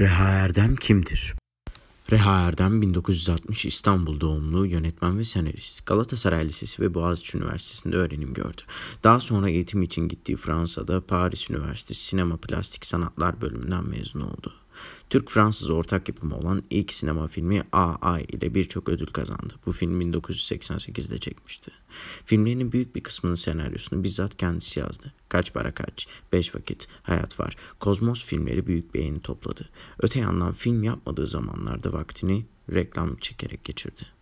Reha Erdem kimdir? Reha Erdem 1960 İstanbul doğumlu yönetmen ve senarist. Galatasaray Lisesi ve Boğaziçi Üniversitesi'nde öğrenim gördü. Daha sonra eğitim için gittiği Fransa'da Paris Üniversitesi Sinema Plastik Sanatlar bölümünden mezun oldu. Türk-Fransız ortak yapımı olan ilk sinema filmi A.A. ile birçok ödül kazandı. Bu film 1988'de çekmişti. Filmlerinin büyük bir kısmının senaryosunu bizzat kendisi yazdı. Kaç para kaç, Beş vakit, hayat var. Kozmos filmleri büyük beğeni topladı. Öte yandan film yapmadığı zamanlarda vaktini reklam çekerek geçirdi.